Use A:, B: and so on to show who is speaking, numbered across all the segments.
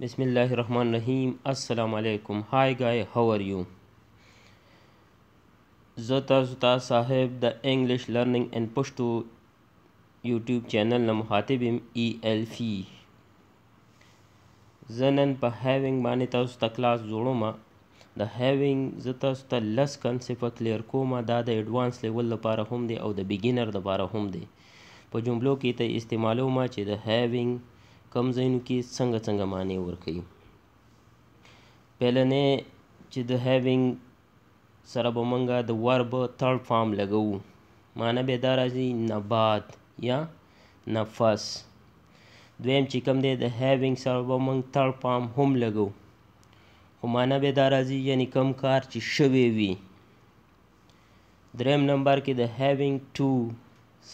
A: Bismillahir Rahmanir Rahim. Assalamu alaikum. Hi guy, how are you? Zata Zuta Sahib the English Learning and Pushto YouTube channel na مخاطب يم ELF زنن په هاوینګ باندې تاسو ته کلاس جوړوم د هاوینګ زتا ست لس کنسپټ کلیر کوم دا د ایڈوانس لیول لپاره هم دی او د بیګینر لپاره هم دی په جملو کې ته استعمالوم چې د هاوینګ کم ځایونو کې څنګه څنګه معنی ورکوي پهلنې چې د هیوینګ سره به مونږه د ورب تھرډ فارم لګوو معنی به دا راځي نبات یا نفس دویم چې کوم دی د هیوینګ سره به مونږ تھرډ فارم هم لګوو خو معنی به دا راځي یعنی کم کار چې شوی وي دریم نمبر کې د هیوینګ ټو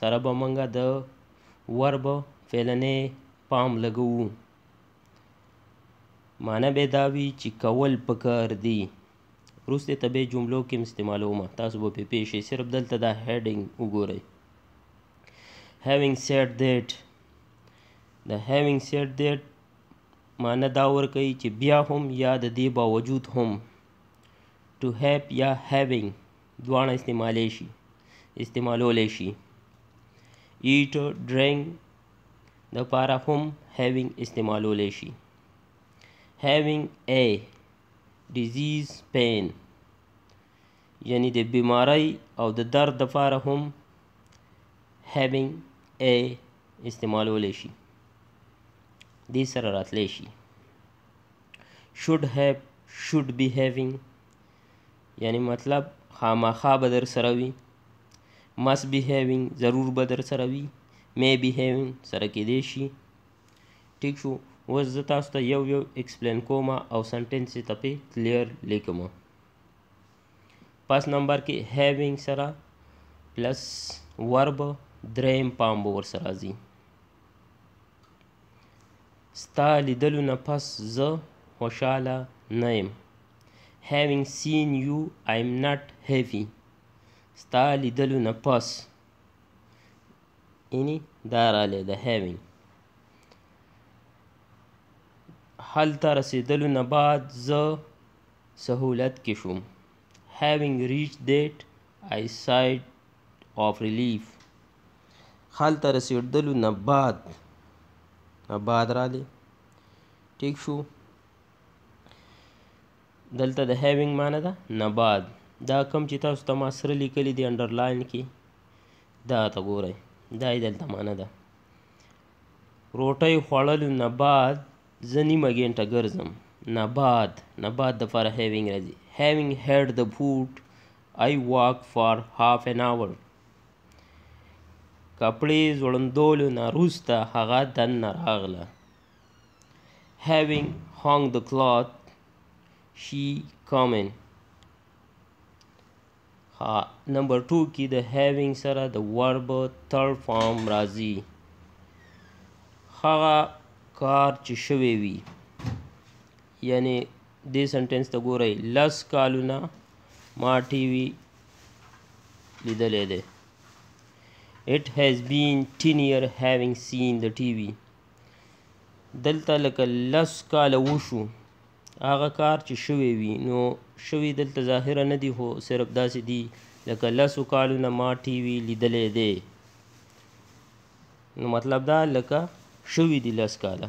A: سره به مونږه د ورب فعلنې پام لګوو معنی به دا وي چې کول پکار دی وروسته طبي جملو کې استعمالومه تاسو به پې پېښې صرف دلته دا هډینګ وګورئ having said that the having said that معنی دا ورکوي چې بیا هم یا د دې باوجود هم to have یا having دواړه استعمالی شي استعمالولی شي eat drink د پاره هم هیوینګ استعمالولی شي هیوینګ ا ډیزیز پین یعنی د بیماری او د درد د پاره هم هیوینګ ا استعمالولی شي دې سره راتلی شي should have should be having یعنی مطلب خامخا به در سره وي must be having ضرور به در سره وي مې بي هیوینګ سره کېدای شي ټیک شو اوس زه تاسو ته یو یو اکسپلین کوم او سنټینس یې تپې کلیر لیکم پس نمبر کې هیوینګ سره پلس ورب دریم پام به ورسره راځي ستا لیدلو نه پس زه خوشحاله نه یم هیوینګ سین یو آی ایم ناټ هیوي ستا لیدلو نه پس یعنی دا را لیده having هلته رسیدلو نه بعد زه سهولت کې شوم having reached that I sighed of relief هلته رسیدلو نه بعد نه بعد رالی ټیک شو دلته د having معنی ده نه بعد دا کم چې تاسو ته ما سره لیکلی دی انډرلاین کې دا ته ګورئ دا یې دلته معنه ده روټۍ خوړلو نه بعد زه نیمه ګینټه ګرځم نه بعد نه بعد دپاره هیوینګ راځي هیوینګ هیډ د بوټ آی واک فار هاف ان اور کپړې زوړندولو نه وروسته هغه دننه راغله هیوینګ هانګ د کلات شي کامن نمبر 2 کې د هاوینګ سره د ورب ثرد فارم راځي هغه کار چې شوی وي یعنی دې سنټنس ته ګورئ لس کالونه ما ټي وي لیدلې ده it has been 10 year having seen the tv دلته لکه لس کال وشو هغه کار چې شوی وي نو شوی دلته ظاهره نه دی خو صرف داسې دی لکه لسو کالونه ما ټي وي لیدلی دی نو مطلب دا لکه شوی دی لس کاله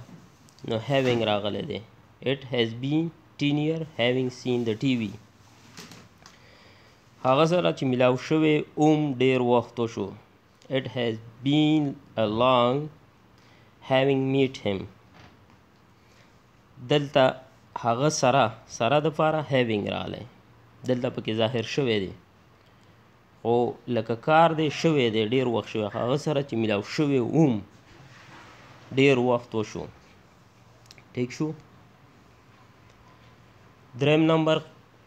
A: نو هیونګ راغلی دی اټ هیز بین ټین ایئر هیونګ سین د ټي وي هغه سره چې ملاو شوی اوم ډیر وخت شو اټ هیز بین ا لانګ هیونګ میټ هیم دلته هغه سره سره د پاره هیوینګ راغلی دلته پکې ظاهر شوی دی خو لکه کار دی شوی دی ډیر وخت شوی هغه سره چې میلاو شوی اوم ډیر وخت وشو ٹھیک شو دریم نمبر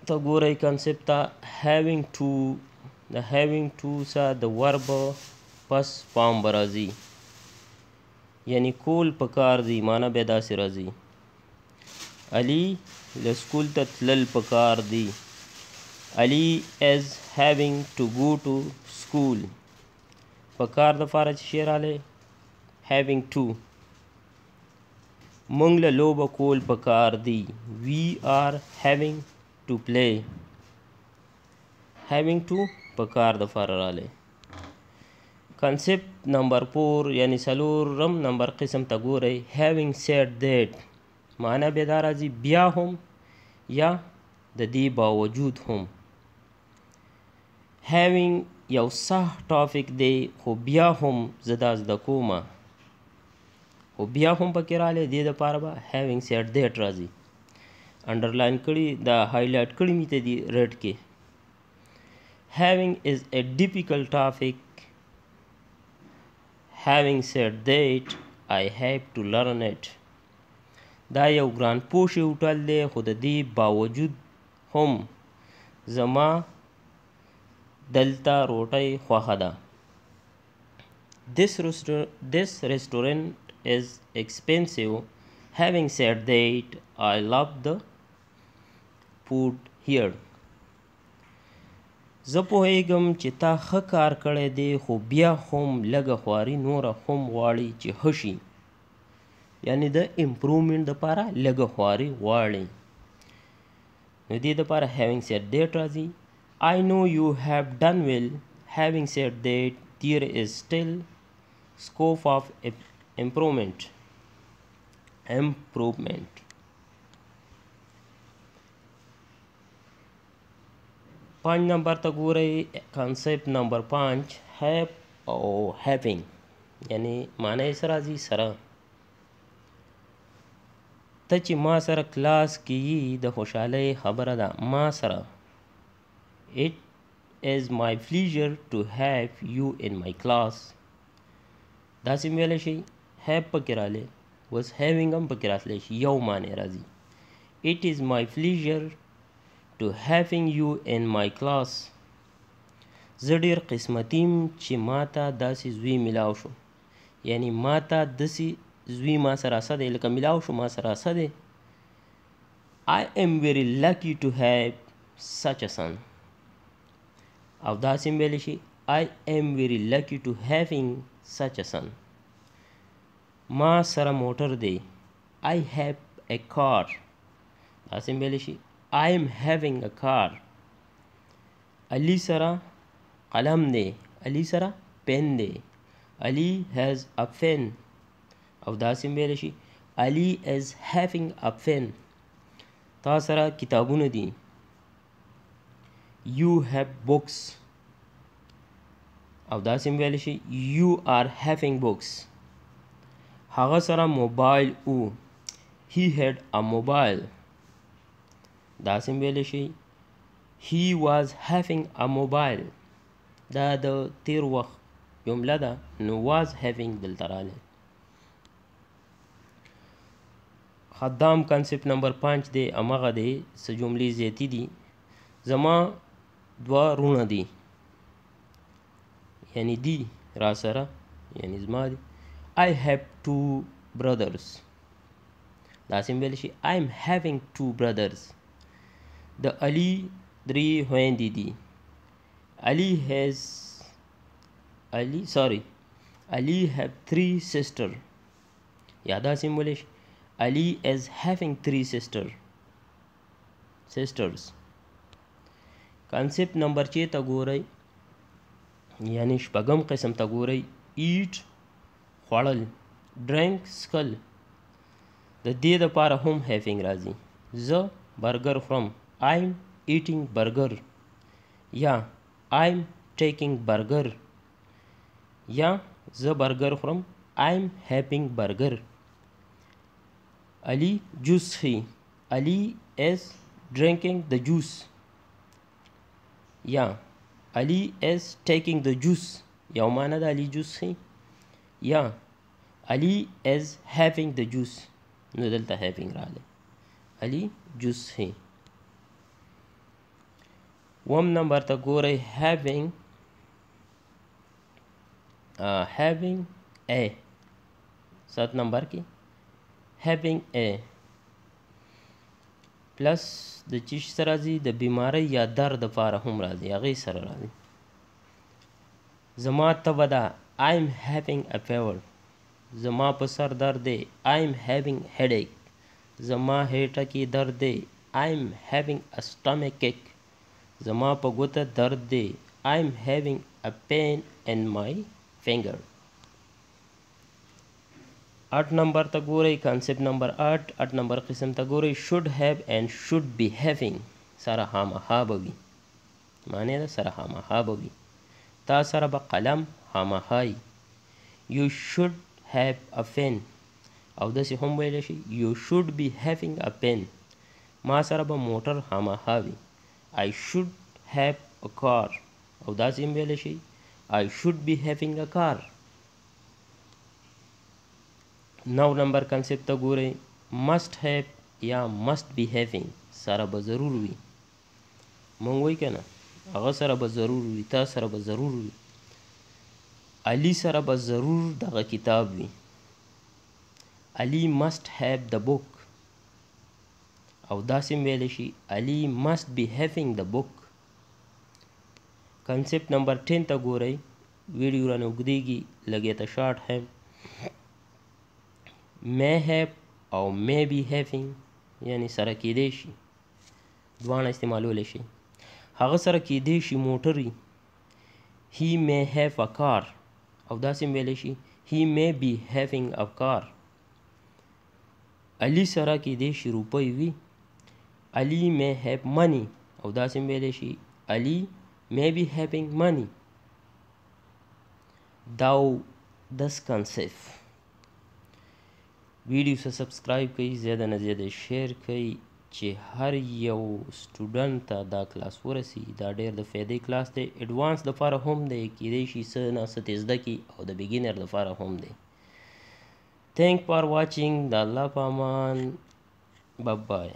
A: ته ګورئ کنسپټ ته هیوینګ ټو د هیوینګ ټو سره د ورب پس پام برازي یعنی کول پکار دی معنی به داسې راځي Ali له سکول ته تلل پکار دي Ali is having to go to school پکار د فارچ شعر आले having to مونږ له لوب کول پکار دي we are having to play having to پکار د فار आले concept number 4 یعنی سلورم نمبر قسم ته ګورئ having said that معنی به دا راځي بیا هم یا د دې باوجود هم هاوینګ یو صح ټاپک دی خو بیا هم زدا زده کومه خو بیا هم پکې رالی دې دپاره به هاوینګ سیټ دیټ راځي انډرلاین کړي دا هایلایټ کړي مې ته دي رټ کې هاوینګ از ا ډیفیکلټ ټاپک هاوینګ سیټ دیټ آی هیو ټو لرن اټ دا یو ګران پوش هوټل دی خو د دې باوجود هم زما دلته روټۍ خوښه ده this, resta this restaurant is expensive having said that I love the food here زه پوهیږم چې تا ښه کار کړی دی خو بیا هم لږه خواري نوره هم غواړي چې ښه شي یعنی د امپروومنت د پاره لګه خواري واړي نو دې د پاره هاوینګ سیټ دیټ راځي I know you have done well. Having said that, there is still scope of improvement. Improvement. पाँच number तक हो रही concept number पाँच have और having यानी माना इस राजी सरा ته چې ما سره کلاس کې یي د خوشحالۍ خبره ده ما سره it is my pleasure to have you in my class داسې ویلی شي have پکې رالی was having هم پکې راتلی شي یو معنی راځي it is my pleasure to having you in my class زه ډیر قسمتیم چې ما ته داسې زوی ملاو شو یعنی ما ته داسې زوی ما سره څه دی لکه ملاو شو ما سره څه دی I am very lucky to have such a son او دا سیم ویلی شي I am very lucky to having such a son ما سره موټر دی I have a car دا سیم ویلی شي I am having a car علي سره قلم دی علي سره پین دی علي has a pen او داسې ویل شي علي از هافینګ ا پن تا سره کتابونه دي یو هاف بوکس او داسې ویل شي یو آر هافینګ بوکس هغه سره موبایل او هی هډ ا موبایل داسې ویل شي هی واز هافینګ ا موبایل دا د تیر وخت جمله ده نو واز هافینګ دلته راغلی حدام کانسپټ نمبر 5 دی امغه دی س جملې زیاتی دي زما دوا رونه دي یعنی دی را سره یعنی زما دی آی هاف ټو برادرز دا سیم ویل شي آی ایم هافینګ ټو برادرز د علي درې هویندې دي علي هیز علي سوري علي هاف 3 سیسټر یادا سیم ویل شي Ali as having three sister, sisters. کانسیپټ نمبر چې ته ګورئ یعنی شپږم قسم ته ګورئ ایټ خوړل ډرنک سکل د دې لپاره هم هیفینګ راځي زه برګر فرام ایم ایټینګ برګر یا ایم ټیکینګ برګر یا زه برګر فرام ایم هیپینګ برګر Ali Jusi. Ali is drinking the juice. Yeah. Ali is taking the juice. Ya da Ali Jusi. Yeah. Ali is having the juice. No delta having rather. Ali Jusi. वम number ta gore having uh, having a. Sat number ki? having a پلس د چیش سره راځي د بیماری یا درد لپاره هم راځي هغه سره راځي زما تبه ده I am having a fever زما په سر درد دی I am having headache زما هیټه کې درد دی I am having a stomach ache زما په ګوته درد دی I am having a pain in my finger اٹ نمبر ته ګورئ کانسپټ نمبر 8 اٹ نمبر قسم ته ګورئ شوډ هاف اینڈ شوډ بی هافینګ سره خامخا به وي معنی دا سره خامخا به وي تا سره به قلم خامخای یو شوډ هاف ا پین او داسې هم ویلی شي یو شوډ بی هافینګ ا پین ما سره به موټر خامخا وي آی شوډ هاف ا کار او داسې هم ویلی شي آی شوډ بی هافینګ ا کار نو نمبر کنسپت ته ګورئ مست هیو یا مست بی هیوینګ سره به ضرور وي مونږ وایو که نه هغه سره به ضرور وي تا سره به ضرور وي علي سره به ضرور دغه کتاب وي علي مست هیو د بوک او داسې هم ویلی شي علي مست بی هیوینګ د بوک کنسپت نمبر ټین ته ګورئ ویډیو رانه اوږدېږي لګې ته شارټ هم may have او may be having یعنی سره کېدی شي دواړه استعمالولی شي هغه سره کېدی شي موټر he may have a car او داسې هم ویلی شي he may be having a car علي سره کېدی شي روپۍ وي علي may have money او داسې هم ویلی شي علي may be having money thou thus conceive ویډیو سره سبسکرایب کړئ زیاده نه زیاده شیر کړئ چې هر یو سټوډنټ ته دا کلاس ورسی دا ډیر د فایده کلاس دی اډوانس لپاره هم دی کیدای شي څه نه څه تزده کی او د بیګینر لپاره هم دی تھینک فار واچینګ د الله په امان بای بای